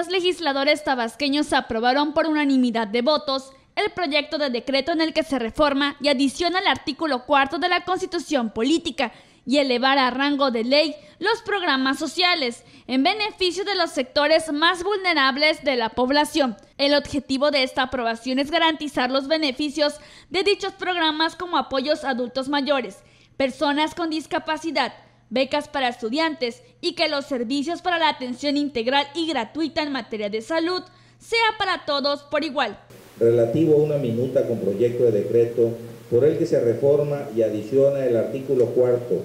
los legisladores tabasqueños aprobaron por unanimidad de votos el proyecto de decreto en el que se reforma y adiciona el artículo cuarto de la Constitución Política y elevar a rango de ley los programas sociales en beneficio de los sectores más vulnerables de la población. El objetivo de esta aprobación es garantizar los beneficios de dichos programas como apoyos a adultos mayores, personas con discapacidad, becas para estudiantes y que los servicios para la atención integral y gratuita en materia de salud sea para todos por igual. Relativo a una minuta con proyecto de decreto por el que se reforma y adiciona el artículo cuarto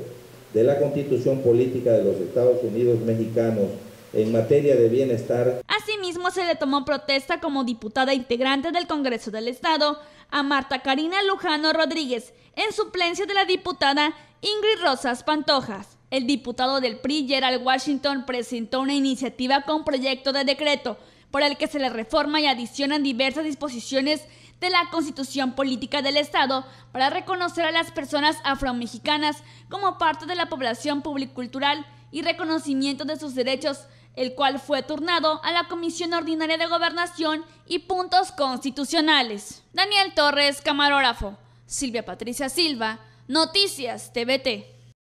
de la Constitución Política de los Estados Unidos Mexicanos en materia de bienestar. Asimismo, se le tomó protesta como diputada integrante del Congreso del Estado a Marta Karina Lujano Rodríguez, en suplencia de la diputada Ingrid Rosas Pantojas. El diputado del PRI, Gerald Washington, presentó una iniciativa con proyecto de decreto por el que se le reforma y adicionan diversas disposiciones de la Constitución Política del Estado para reconocer a las personas afromexicanas como parte de la población publicultural y reconocimiento de sus derechos, el cual fue turnado a la Comisión Ordinaria de Gobernación y Puntos Constitucionales. Daniel Torres, camarógrafo. Silvia Patricia Silva, Noticias TVT.